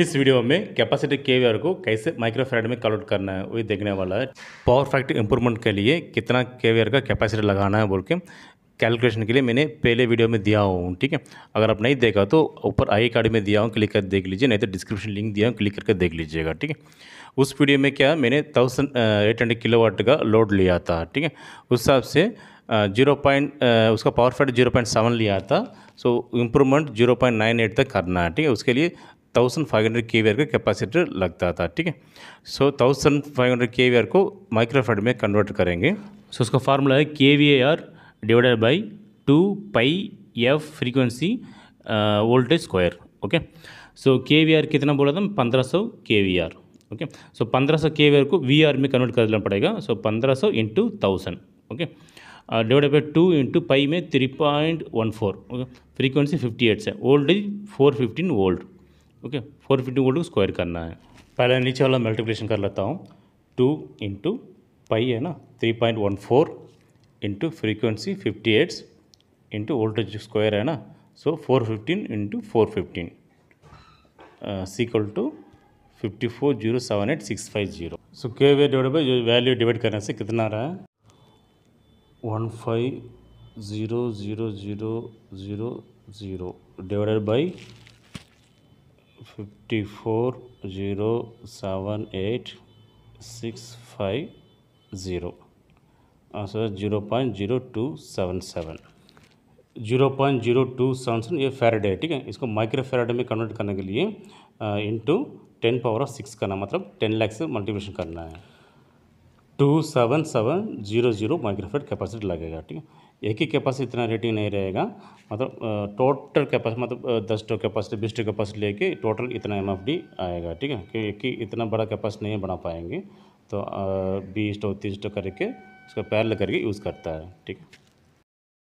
इस वीडियो में कैपेसिटी के को कैसे माइक्रोफेरेड में कन्वर्ट करना है वही देखने वाला है पावर फैक्ट्री इंप्रूवमेंट के लिए कितना के का कैपेसिटी लगाना है बोल के कैलकुलेशन के लिए मैंने पहले वीडियो में दिया हूँ ठीक है अगर आप नहीं देखा तो ऊपर आई कार्ड में दिया हूँ क्लिक कर देख लीजिए नहीं तो डिस्क्रिप्शन लिंक दिया हूँ क्लिक करके देख लीजिएगा ठीक है उस वीडियो में क्या मैंने thousand eight hundred kilowatt का लोड लिया था ठीक है उस हिसाब से जीरो पॉइंट उसका power factor zero point seven लिया था so improvement zero point nine eight तक करना है ठीक है उसके लिए thousand five hundred K V का कैपेसिटर लगता था ठीक है so thousand five hundred K V को माइक्रोफेड में कन्वर्ट करेंगे सो so, उसका फार्मूला है K V are divided by two pi F frequency uh, square okay so K V are कितना बोला था पंद्रह सौ K V are okay so पंद्रह सौ के वी आर को वी आर में कन्वर्ट कर देना पड़ेगा सो पंद्रह सौ into thousand okay divide by two into pi में three point one four okay frequency fifty hertz voltage four fifteen volt okay four fifteen volt को square करना है पहले नीचे वाला मल्टीप्लिकेशन कर लेता हूँ टू इंटू पाई है ना three point one four into frequency fifty hertz into voltage square है ना so four fifteen into four fifteen is equal to fifty four zero seven eight six five zero so के we divide by value divide करने से कितना रहा है one five zero zero zero zero zero divided by fifty four zero seven eight six five zero answer zero point zero two seven seven zero point zero two seven seven ये farad है ठीक है इसको micro Faraday में convert करने के लिए into ten power of six करना मतलब टेन लैक्स से मल्टीप्लिकेशन करना है two seven seven zero zero microfarad capacity लगेगा ठीक है एक ही कैपेसिटी इतना रेटिंग नहीं रहेगा मतलब टोटल कैपेसिटी मतलब दस टो कैपेसिटी बीस टो कैपेसिटी लेके टोटल इतना एम आएगा ठीक है कि एक ही इतना बड़ा कैपेसिटी नहीं बना पाएंगे तो बीस टो तीस टो करके उसका पैरल करके यूज़ करता है ठीक है